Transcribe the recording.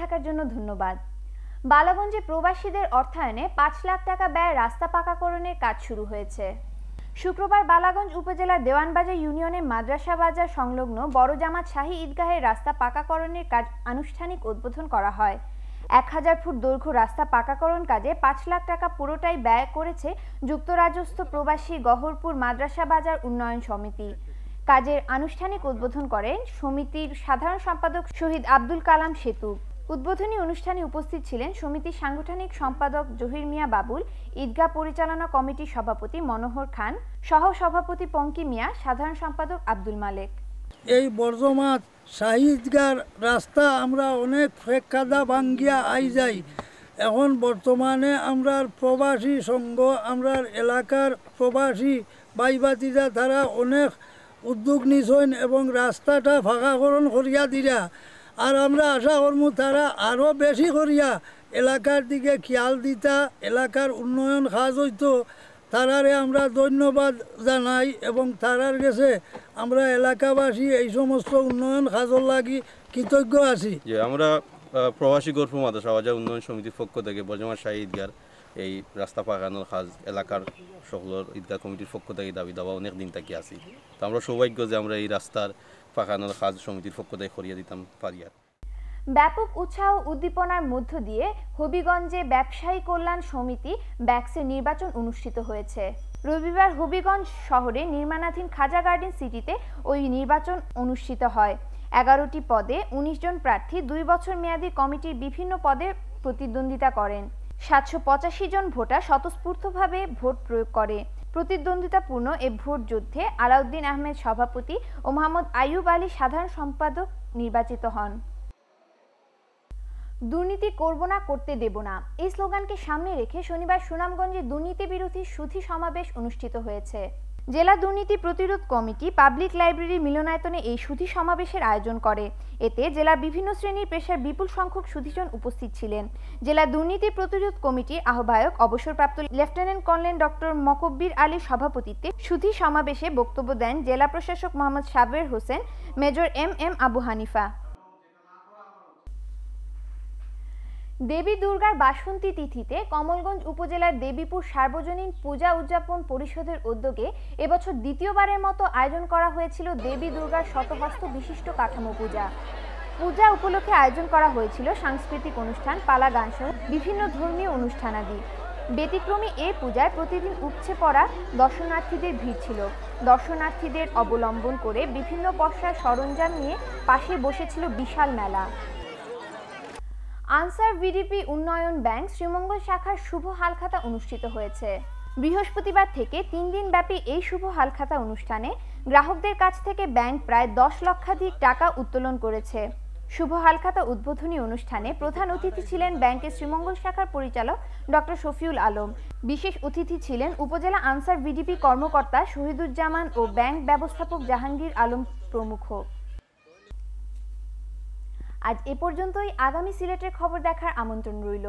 থাকার জন্য ধন্যবাদ বালাগঞ্জে প্রবাসীদের অর্থায়নে পাঁচ লাখ টাকা ব্যয় রাস্তা পাকাকরণের কাজ শুরু হয়েছে শুক্রবার বালাগঞ্জ উপজেলার দেওয়ানবাজার ইউনিয়নের মাদ্রাসা বাজার সংলগ্ন বড় জামাত শাহী ঈদগাহের রাস্তা পাকাকরণের কাজ আনুষ্ঠানিক উদ্বোধন করা হয় এক হাজার ফুট দৈর্ঘ্য রাস্তা পাকাকরণ কাজে পাঁচ লাখ টাকা পুরোটাই ব্যয় করেছে যুক্তরাজস্থ প্রবাসী গহরপুর মাদ্রাসা বাজার উন্নয়ন সমিতি কাজের আনুষ্ঠানিক উদ্বোধন করেন সমিতির সাধারণ সম্পাদক শহীদ আব্দুল কালাম সেতু উদ্বোধনী অনুষ্ঠানে উপস্থিত ছিলেন সমিতির সাংগঠনিক সম্পাদক জহির মিয়া বাবুল ঈদগাহ পরিচালনা কমিটির সভাপতি মনোহর খান সহ সভাপতি পঙ্কি মিয়া সাধারণ সম্পাদক আব্দুল মালেক এই বর্জ্য শাহিদগার রাস্তা আমরা অনেক ফেকাদা ভাঙ্গিয়া আই যাই এখন বর্তমানে আমরার প্রবাসী সংঘ আমরার এলাকার প্রবাসী বাইবাতিরা তারা অনেক উদ্যোগ নিছেন এবং রাস্তাটা ফাঁকাকরণ করিয়া দিরা আর আমরা আশা করবো তারা আরও বেশি করিয়া এলাকার দিকে খেয়াল দিতা এলাকার উন্নয়ন কাজ হইতো তারারে আমরা ধন্যবাদ জানাই এবং তারার গেছে আমরা এলাকাবাসী এই সমস্ত উন্নয়ন কাজের লাগি কৃতজ্ঞ আছি যে আমরা প্রবাসী গর্ভ মাদ্রাসা আওয়াজা উন্নয়ন সমিতির পক্ষ থেকে বজমার শাহী ঈদগার এই রাস্তা পাকানোর কাজ এলাকার সকলের ঈদগাহ কমিটির পক্ষ থেকে দাবি দাবা অনেক দিন থাকি আছি তো আমরা সৌভাগ্য যে আমরা এই রাস্তার পাকানোর কাজ সমিতির পক্ষ থেকে করিয়ে দিতাম পারি আর ব্যাপক উৎসাহ উদ্দীপনার মধ্য দিয়ে হবিগঞ্জে ব্যবসায়ী কল্যাণ সমিতি ব্যাক্সের নির্বাচন অনুষ্ঠিত হয়েছে রবিবার হবিগঞ্জ শহরে নির্মাণাধীন খাজা গার্ডেন সিটিতে ওই নির্বাচন অনুষ্ঠিত হয় এগারোটি পদে ১৯ জন প্রার্থী দুই বছর মেয়াদী কমিটির বিভিন্ন পদে প্রতিদ্বন্দ্বিতা করেন সাতশো জন ভোটার স্বতঃস্ফূর্তভাবে ভোট প্রয়োগ করে প্রতিদ্বন্দ্বিতাপূর্ণ এ ভোট যুদ্ধে আলাউদ্দিন আহমেদ সভাপতি ও মোহাম্মদ আইয়ুব আলী সাধারণ সম্পাদক নির্বাচিত হন দুর্নীতি করব না করতে দেব না এই স্লোগানকে সামনে রেখে শনিবার সুনামগঞ্জে দুর্নীতি বিরোধী সুধী সমাবেশ অনুষ্ঠিত হয়েছে জেলা দুর্নীতি প্রতিরোধ কমিটি পাবলিক লাইব্রেরি মিলনায়তনে এই সুধি সমাবেশের আয়োজন করে এতে জেলা বিভিন্ন শ্রেণীর পেশার বিপুল সংখ্যক সুধিজন উপস্থিত ছিলেন জেলা দুর্নীতি প্রতিরোধ কমিটির আহ্বায়ক অবসরপ্রাপ্ত লেফটেন্যান্ট কর্নেল ডক্টর মকব্বির আলীর সভাপতিত্বে সুধি সমাবেশে বক্তব্য দেন জেলা প্রশাসক Mohammad Saber Hossain major M M Abu Hanifa দেবী দুর্গার বাসন্তী তিথিতে কমলগঞ্জ উপজেলার দেবীপুর সার্বজনীন পূজা উদযাপন পরিষদের উদ্যোগে এবছর দ্বিতীয়বারের মতো আয়োজন করা হয়েছিল দেবী দুর্গার শতহস্ত বিশিষ্ট কাঠামো পূজা পূজা উপলক্ষে আয়োজন করা হয়েছিল সাংস্কৃতিক অনুষ্ঠান পালা সহ বিভিন্ন ধর্মীয় অনুষ্ঠান আদি ব্যতিক্রমী এ পূজায় প্রতিদিন উপচে পড়া দর্শনার্থীদের ভিড় ছিল দর্শনার্থীদের অবলম্বন করে বিভিন্ন পশার সরঞ্জাম নিয়ে পাশে বসেছিল বিশাল মেলা আনসার ভিডিপি উন্নয়ন ব্যাংক শ্রীমঙ্গল শাখার শুভ হালখাতা অনুষ্ঠিত হয়েছে বৃহস্পতিবার থেকে তিন দিন ব্যাপী এই শুভ হালখাতা অনুষ্ঠানে গ্রাহকদের কাছ থেকে ব্যাংক প্রায় দশ লক্ষাধিক টাকা উত্তোলন করেছে শুভ হালখাতা উদ্বোধনী অনুষ্ঠানে প্রধান অতিথি ছিলেন ব্যাংকের শ্রীমঙ্গল শাখার পরিচালক ডক্টর শফিউল আলম বিশেষ অতিথি ছিলেন উপজেলা আনসার ভিডিপি কর্মকর্তা শহীদুজ্জামান ও ব্যাংক ব্যবস্থাপক জাহাঙ্গীর আলম প্রমুখ আজ এ পর্যন্তই আগামী সিলেটের খবর দেখার আমন্ত্রণ রইল